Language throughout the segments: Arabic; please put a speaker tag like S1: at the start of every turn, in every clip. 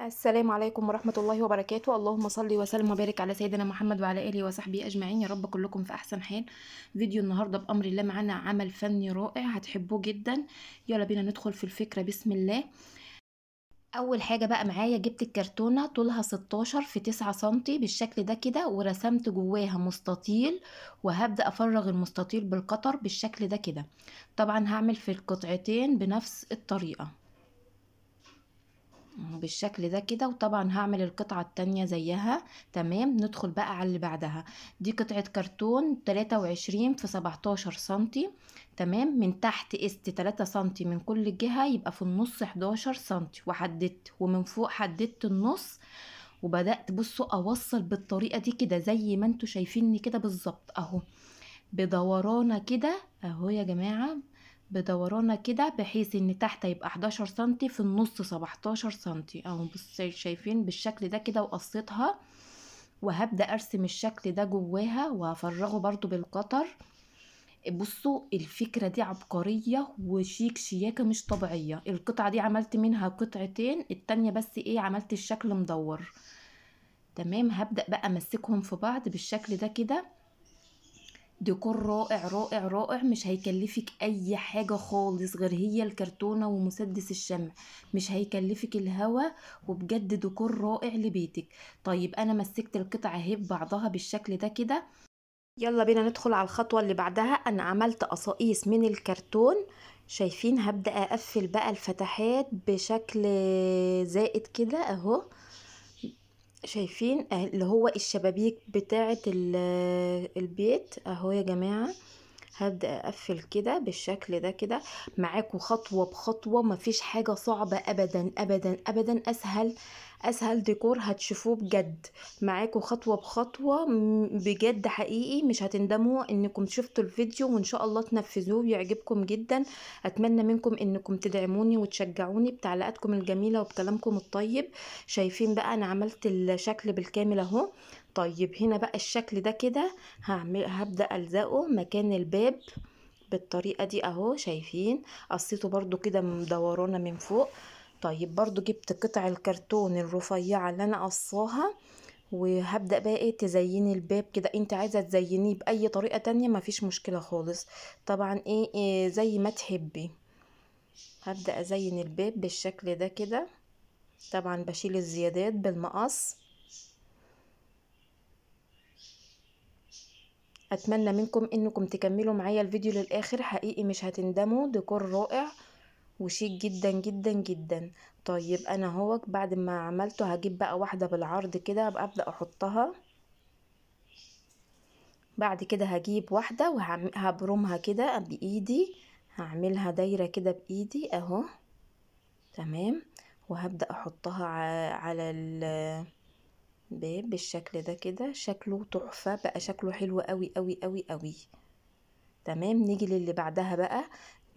S1: السلام عليكم ورحمة الله وبركاته اللهم صل وسلم وبارك على سيدنا محمد وعلى آله وصحبه أجمعين يا رب كلكم في أحسن حال فيديو النهاردة بأمر الله معانا عمل فني رائع هتحبوه جدا يلا بينا ندخل في الفكرة بسم الله اول حاجه بقى معايا جبت الكرتونه طولها 16 في 9 سنتي بالشكل ده كده ورسمت جواها مستطيل وهبدا افرغ المستطيل بالقطر بالشكل ده كده طبعا هعمل في القطعتين بنفس الطريقه بالشكل ده كده وطبعا هعمل القطعة التانية زيها تمام ندخل بقى على اللي بعدها دي قطعة كرتون 23 في 17 سنتي تمام من تحت است 3 سنتي من كل جهة يبقى في النص 11 سنتي وحددت ومن فوق حددت النص وبدأت بصوا اوصل بالطريقة دي كده زي ما انتوا شايفيني كده بالظبط اهو بدورانة كده اهو يا جماعة بدورانة كده بحيث ان تحت يبقى 11 سنتي في النص 17 سنتي اهو بصوا شايفين بالشكل ده كده وقصيتها وهبدأ ارسم الشكل ده جواها وهفرغه برضو بالقطر بصوا الفكرة دي عبقرية وشيك شياكة مش طبيعية القطعة دي عملت منها قطعتين التانية بس ايه عملت الشكل مدور تمام هبدأ بقى امسكهم في بعض بالشكل ده كده ديكور رائع رائع رائع مش هيكلفك اي حاجة خالص غير هي الكرتونة ومسدس الشمع مش هيكلفك الهوا وبجد ديكور رائع لبيتك طيب انا مسكت القطع اهي ببعضها بالشكل ده كده يلا بينا ندخل على الخطوة اللي بعدها انا عملت قصائص من الكرتون شايفين هبدأ اقفل بقى الفتحات بشكل زائد كده اهو شايفين آه، اللي هو الشبابيك بتاعة آه، البيت اهو يا جماعة هبدأ اقفل كده بالشكل ده كده معاكم خطوة بخطوة مفيش حاجة صعبة ابدا ابدا ابدا اسهل اسهل ديكور هتشوفوه بجد معاكم خطوه بخطوه بجد حقيقي مش هتندموا انكم شفتوا الفيديو وان شاء الله تنفذوه يعجبكم جدا اتمنى منكم انكم تدعموني وتشجعوني بتعليقاتكم الجميله وبكلامكم الطيب شايفين بقى انا عملت الشكل بالكامل اهو طيب هنا بقى الشكل ده كده هعمل هبدا الزقه مكان الباب بالطريقه دي اهو شايفين قصيته برضو كده دورانه من فوق طيب برضو جبت قطع الكرتون الرفيعة اللي انا قصاها وهبدأ بقى ايه تزيني الباب كده انت عايزة تزينيه بأي طريقة تانية مفيش مشكلة خالص طبعا ايه, إيه زي ما تحبي هبدأ ازين الباب بالشكل ده كده طبعا بشيل الزيادات بالمقص اتمنى منكم انكم تكملوا معايا الفيديو للاخر حقيقي مش هتندموا ديكور رائع وشيك جدا جدا جدا طيب انا هوك بعد ما عملته هجيب بقى واحده بالعرض كده ابدا احطها بعد كده هجيب واحده وهبرمها كده بايدي هعملها دايره كده بايدي اهو تمام وهبدا احطها على الباب بالشكل ده كده شكله تحفه بقى شكله حلو قوي قوي قوي قوي تمام نيجي للي بعدها بقى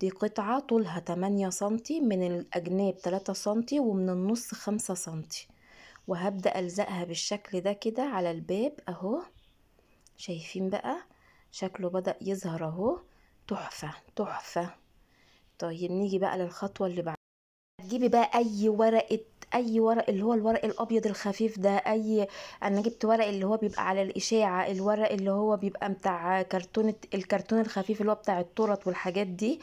S1: دي قطعة طولها 8 سنتي من الأجناب 3 سنتي ومن النص 5 سنتي وهبدأ ألزقها بالشكل ده كده على الباب أهو شايفين بقى شكله بدأ يظهر أهو تحفة تحفة طيب نيجي بقى للخطوة اللي بعدها هتجيبي بقى أي ورقة اي ورق اللي هو الورق الابيض الخفيف ده اي انا جبت ورق اللي هو بيبقى على الاشاعه الورق اللي هو بيبقى بتاع كرتونه الكرتون الخفيف اللي هو بتاع التورت والحاجات دي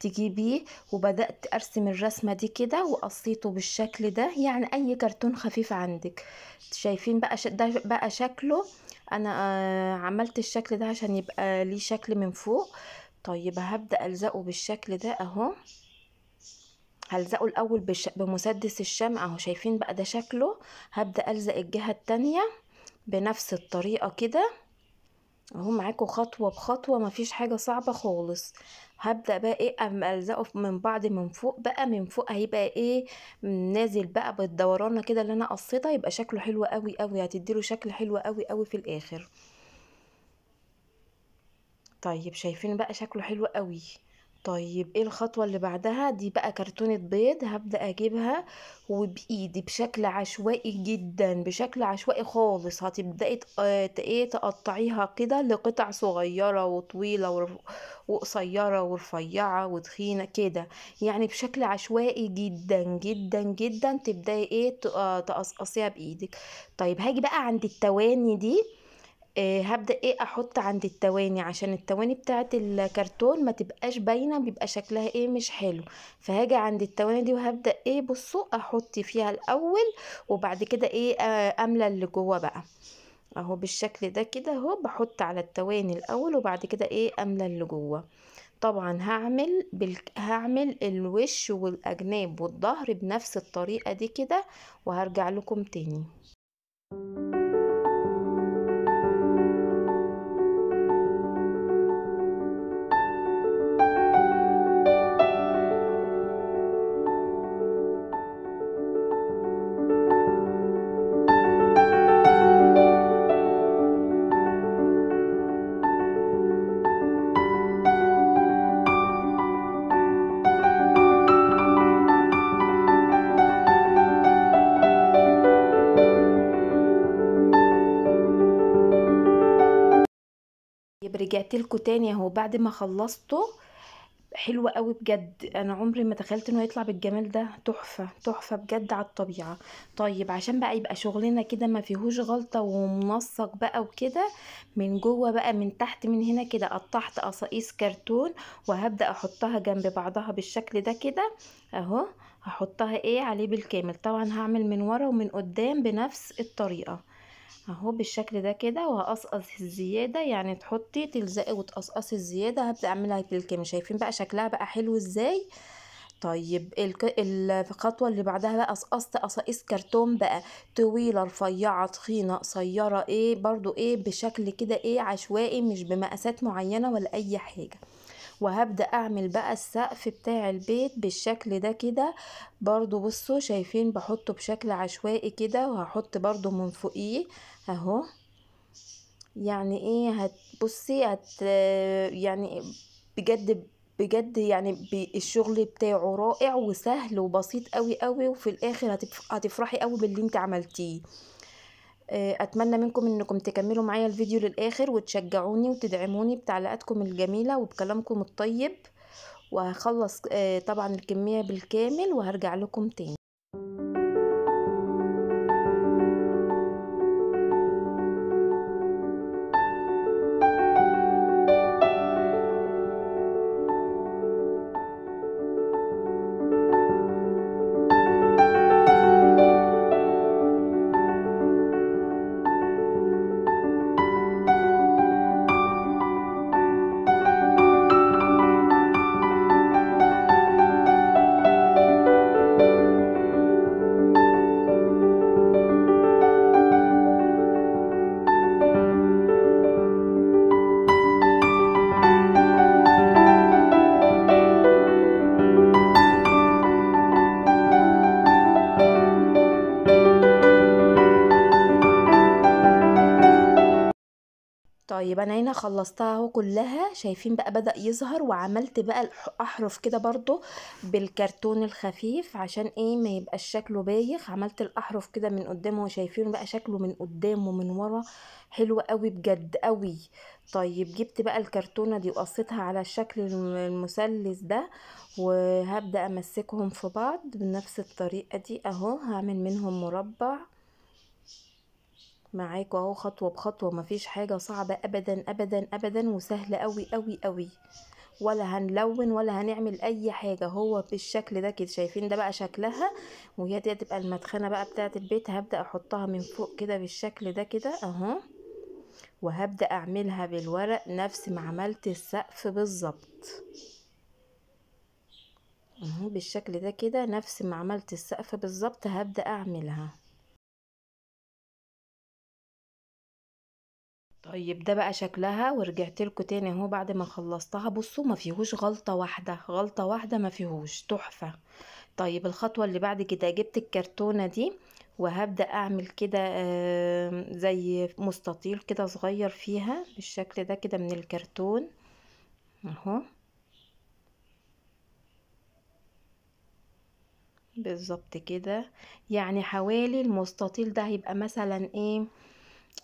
S1: تجيبيه وبدات ارسم الرسمه دي كده وقصيته بالشكل ده يعني اي كرتون خفيف عندك شايفين بقى ده بقى شكله انا آه، عملت الشكل ده عشان يبقى ليه شكل من فوق طيب هبدا الزقه بالشكل ده اهو هلزقه الاول بش... بمسدس الشمع اهو شايفين بقى ده شكله هبدا الزق الجهه التانية بنفس الطريقه كده اهو معاكم خطوه بخطوه مفيش حاجه صعبه خالص هبدا بقى ايه اما الزقه من بعض من فوق بقى من فوق هيبقى ايه نازل بقى بالدورانه كده اللي انا قصيتها يبقى شكله حلو قوي قوي هتديله شكل حلو قوي قوي في الاخر طيب شايفين بقى شكله حلو قوي طيب ايه الخطوة اللي بعدها دي بقى كرتونة بيض هبدأ اجيبها وبايدي بشكل عشوائي جدا بشكل عشوائي خالص هتبدأي آه، ايه تقطعيها كده لقطع صغيرة وطويلة وقصيرة ورفيعة وتخينة كده يعني بشكل عشوائي جدا جدا جدا تبدأي ايه آه، تقصقصيها بايدك طيب هاجي بقى عند التواني دي آه، هبدأ ايه احط عند التواني عشان التواني بتاعة الكرتون ما تبقاش باينة بيبقى شكلها ايه مش حلو فهاجي عند التواني دي وهبدأ ايه بصوا احط فيها الاول وبعد كده ايه آه، املى اللي جوه بقى اهو بالشكل ده كده اهو بحط على التواني الاول وبعد كده ايه املى اللي جوه طبعا هعمل بال... هعمل الوش والاجناب والظهر بنفس الطريقه دي كده وهرجع لكم تاني رجعت لكم تاني اهو بعد ما خلصته حلو قوي بجد انا عمري ما تخيلت انه يطلع بالجمال ده تحفه تحفه بجد على الطبيعه طيب عشان بقى يبقى شغلنا كده ما فيهوش غلطه ومنسق بقى وكده من جوه بقى من تحت من هنا كده قطعت قصايص كرتون وهبدا احطها جنب بعضها بالشكل ده كده اهو هحطها ايه عليه بالكامل طبعا هعمل من ورا ومن قدام بنفس الطريقه اهو بالشكل ده كده وهقصقص الزياده يعني تحطي تلزقي وتقصقصي الزياده هبدا اعملها كلكم شايفين بقى شكلها بقى حلو ازاي طيب الخطوه اللي بعدها بقى قصقصت قصائص كرتون بقى طويله رفيعه تخينه قصيره ايه برضو ايه بشكل كده ايه عشوائي مش بمقاسات معينه ولا اي حاجه وهبدأ اعمل بقى السقف بتاع البيت بالشكل ده كده برضو بصوا شايفين بحطه بشكل عشوائي كده وهحط برضو من فوقيه اهو يعني ايه هتبصي هت يعني بجد بجد يعني الشغل بتاعه رائع وسهل وبسيط قوي قوي وفي الاخر هتفرحي قوي باللي انت عملتيه آه، اتمنى منكم انكم تكملوا معايا الفيديو للاخر وتشجعوني وتدعموني بتعليقاتكم الجميله وبكلامكم الطيب وهخلص آه، طبعا الكميه بالكامل وهرجع لكم تاني يبقى انا هنا خلصتها اهو كلها شايفين بقى بدا يظهر وعملت بقى احرف كده برضو بالكرتون الخفيف عشان ايه ما يبقاش شكله بايخ عملت الاحرف كده من قدامه وشايفين بقى شكله من قدام ومن ورا حلو قوي بجد قوي طيب جبت بقى الكرتونه دي وقصيتها على الشكل المثلث ده وهبدا امسكهم في بعض بنفس الطريقه دي اهو هعمل منهم مربع معاكوا اهو خطوه بخطوه مفيش حاجه صعبه ابدا ابدا ابدا وسهله اوي اوي اوي ولا هنلون ولا هنعمل اي حاجه هو بالشكل ده كده شايفين ده بقى شكلها وهي دي هتبقى المدخنه بقى بتاعت البيت هبدا احطها من فوق كده بالشكل ده كده اهو وهبدا اعملها بالورق نفس ما عملت السقف بالظبط بالشكل ده كده نفس ما عملت السقف بالظبط هبدا اعملها طيب ده بقى شكلها ورجعت لكم تاني اهو بعد ما خلصتها بصوا ما فيهوش غلطه واحده غلطه واحده ما فيهوش تحفه طيب الخطوه اللي بعد كده جبت الكرتونه دي وهبدا اعمل كده زي مستطيل كده صغير فيها بالشكل ده كده من الكرتون اهو بالظبط كده يعني حوالي المستطيل ده هيبقى مثلا ايه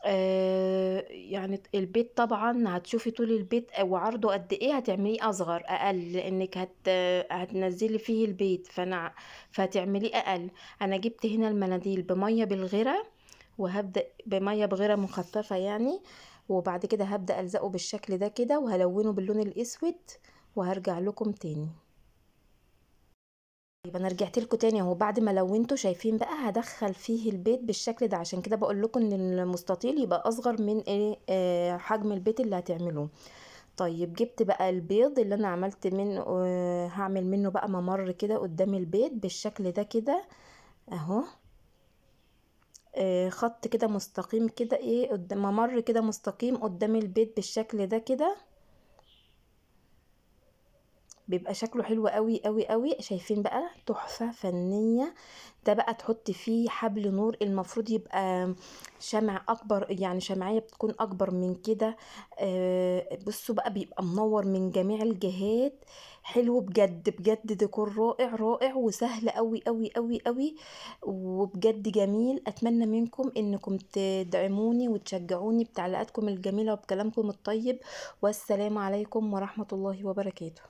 S1: آه، يعني البيت طبعا هتشوفي طول البيت آه، وعرضه قد ايه هتعمليه اصغر اقل لانك هت آه، هتنزلي فيه البيت فانا فهتعمليه اقل انا جبت هنا المناديل بميه بالغيره وهبدا بميه بغيره مخففه يعني وبعد كده هبدا الزقه بالشكل ده كده وهلونه باللون الاسود وهرجع لكم تاني طيب انا رجعت لكم تاني اهو بعد ما لونته شايفين بقى هدخل فيه البيت بالشكل ده عشان كده بقول لكم ان المستطيل يبقى اصغر من ايه آه، حجم البيت اللي هتعملوه طيب جبت بقى البيض اللي انا عملت منه آه، هعمل منه بقى ممر كده قدام البيت بالشكل ده كده اهو آه، خط كده مستقيم كده ايه ممر كده مستقيم قدام البيت بالشكل ده كده بيبقى شكله حلو قوي قوي قوي شايفين بقى تحفه فنيه ده بقى تحط فيه حبل نور المفروض يبقى شمع اكبر يعني شمعيه بتكون اكبر من كده آه، بصوا بقى بيبقى منور من جميع الجهات حلو بجد بجد ديكور رائع رائع وسهل قوي قوي قوي قوي وبجد جميل اتمنى منكم انكم تدعموني وتشجعوني بتعليقاتكم الجميله وبكلامكم الطيب والسلام عليكم ورحمه الله وبركاته